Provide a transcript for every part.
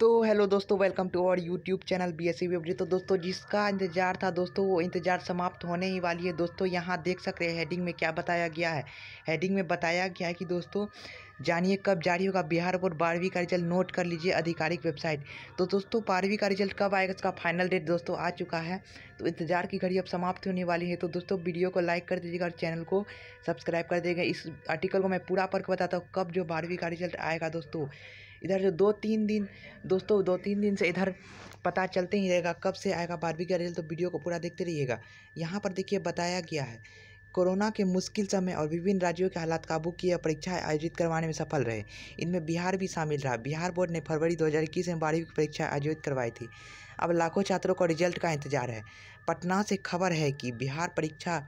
तो हेलो दोस्तों welcome to our YouTube channel B S C तो दोस्तों जिसका इंतजार था दोस्तों वो इंतज़ार समाप्त होने ही वाली है दोस्तों यहाँ देख सक रहे हैं हेडिंग में क्या बताया गया है हेडिंग में बताया गया है कि दोस्तों जानिए कब जारी होगा बिहार बोर्ड बारहवीं का रिजल्ट नोट कर लीजिए आधिकारिक वेबसाइट तो दोस्तों बारहवीं का रिजल्ट कब आएगा इसका फाइनल डेट दोस्तों आ चुका है तो इंतजार की घड़ी अब समाप्त होने वाली है तो दोस्तों वीडियो को लाइक कर दीजिएगा और चैनल को सब्सक्राइब कर दीजिएगा इस आर्टिकल को मैं पूरा पढ़ बताता हूँ कब जो बारहवीं का रिजल्ट आएगा दोस्तों इधर जो दो तीन दिन दोस्तों दो तीन दिन से इधर पता चलते ही रहेगा कब से आएगा बारहवीं का रिजल्ट तो वीडियो को पूरा देखते रहिएगा यहाँ पर देखिए बताया गया है कोरोना के मुश्किल समय और विभिन्न राज्यों के हालात काबू किए परीक्षाएं आयोजित करवाने में सफल रहे इनमें बिहार भी शामिल रहा बिहार बोर्ड ने फरवरी 2021 में बारहवीं की परीक्षा आयोजित करवाई थी अब लाखों छात्रों का रिजल्ट का इंतजार है पटना से खबर है कि बिहार परीक्षा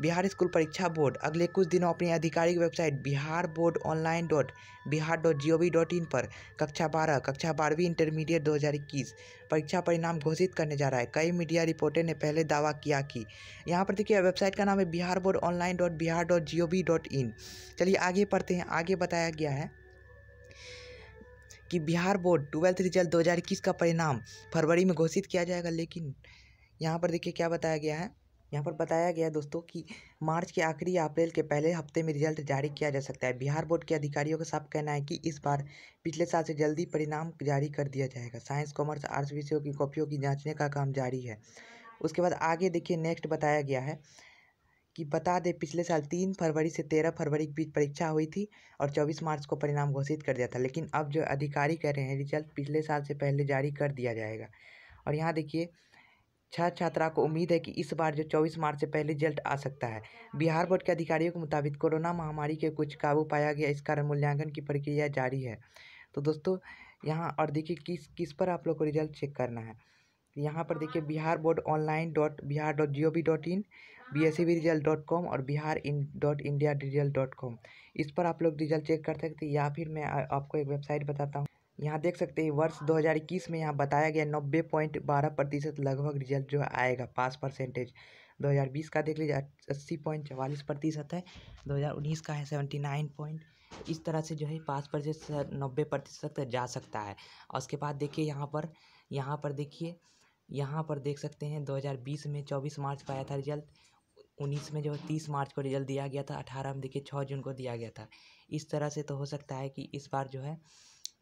बिहार स्कूल परीक्षा बोर्ड अगले कुछ दिनों अपनी आधिकारिक website Bihar board online dot Bihar dot G O V dot in पर कक्षा बारह कक्षा बारहवीं इंटरमीडिएट दो हज़ार इक्कीस परीक्षा परिणाम घोषित करने जा रहा है कई मीडिया रिपोर्टर ने पहले दावा किया कि यहाँ पर देखिए वेबसाइट का नाम है Bihar board online dot Bihar dot G O V dot in चलिए आगे पढ़ते हैं आगे बताया गया है कि बिहार बोर्ड ट्वेल्थ रिजल्ट इक्कीस का परिणाम फरवरी में घोषित किया जाएगा लेकिन यहाँ पर देखिए क्या बताया गया है यहाँ पर बताया गया दोस्तों कि मार्च के आखिरी या अप्रैल के पहले हफ्ते में रिजल्ट जारी किया जा सकता है बिहार बोर्ड के अधिकारियों का साफ कहना है कि इस बार पिछले साल से जल्दी परिणाम जारी कर दिया जाएगा साइंस कॉमर्स आर्ट्स विषयों की कॉपियों की जाँचने का काम जारी है उसके बाद आगे देखिए नेक्स्ट बताया गया है कि बता दें पिछले साल तीन फरवरी से तेरह फरवरी के बीच परीक्षा हुई थी और चौबीस मार्च को परिणाम घोषित कर दिया था लेकिन अब जो अधिकारी कह रहे हैं रिजल्ट पिछले साल से पहले जारी कर दिया जाएगा और यहाँ देखिए छात्र छात्रा को उम्मीद है कि इस बार जो चौबीस मार्च से पहले रिजल्ट आ सकता है बिहार बोर्ड के अधिकारियों के मुताबिक कोरोना महामारी के कुछ काबू पाया गया इस कारण मूल्यांकन की प्रक्रिया जारी है तो दोस्तों यहाँ और देखिए किस किस पर आप लोग को रिजल्ट चेक करना है यहाँ पर देखिए Bihar board online dot Bihar dot G O V dot in B S C B result dot com और Bihar in dot India result dot com इस पर आप लोग रिजल्ट चेक कर सकते या फिर मैं आपको एक वेबसाइट बताता हूँ यहाँ देख सकते हैं वर्ष 2021 में यहाँ बताया गया नब्बे पॉइंट बारह प्रतिशत लगभग रिजल्ट जो आएगा पास परसेंटेज 2020 का देख लीजिए अस्सी पॉइंट चवालीस प्रतिशत है 2019 का है सेवेंटी नाइन पॉइंट इस तरह से जो है पास प्रतिशत नब्बे प्रतिशत तक जा सकता है और उसके बाद देखिए यहाँ पर यहाँ पर देखिए यहाँ पर देख सकते हैं दो में चौबीस मार्च को आया था रिजल्ट उन्नीस में जो है तीस मार्च को रिजल्ट दिया गया था अठारह में देखिए छः जून को दिया गया था इस तरह से तो हो सकता है कि इस बार जो है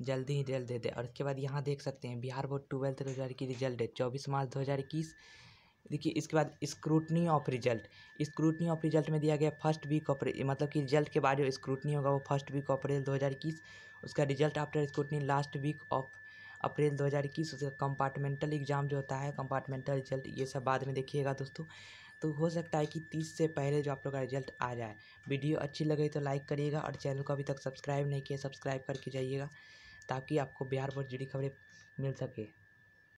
जल्दी ही रिजल्ट दे दे और उसके बाद यहाँ देख सकते हैं बिहार बोर्ड ट्वेल्थ हजार की रिजल्ट डेट चौबीस मार्च दो हज़ार इक्कीस देखिए इसके बाद scrutiny of result scrutiny of result में दिया गया फर्स्ट वीक ऑफ मतलब कि रिजल्ट के बाद जो स्क्रूटनी होगा वो फर्स्ट वीक ऑफ अप्रैल दो हज़ार इक्कीस उसका result after scrutiny last week of April 2021 उसका कंपार्टमेंटल एग्ज़ाम जो होता है कंपार्टमेंटल रिजल्ट ये सब बाद में देखिएगा दोस्तों तो हो सकता है कि तीस से पहले जो आप लोग का रिजल्ट आ जाए वीडियो अच्छी लगे तो लाइक करिएगा और चैनल को अभी तक सब्सक्राइब नहीं किया सब्सक्राइब करके जाइएगा ताकि आपको बिहार पर जुड़ी खबरें मिल सके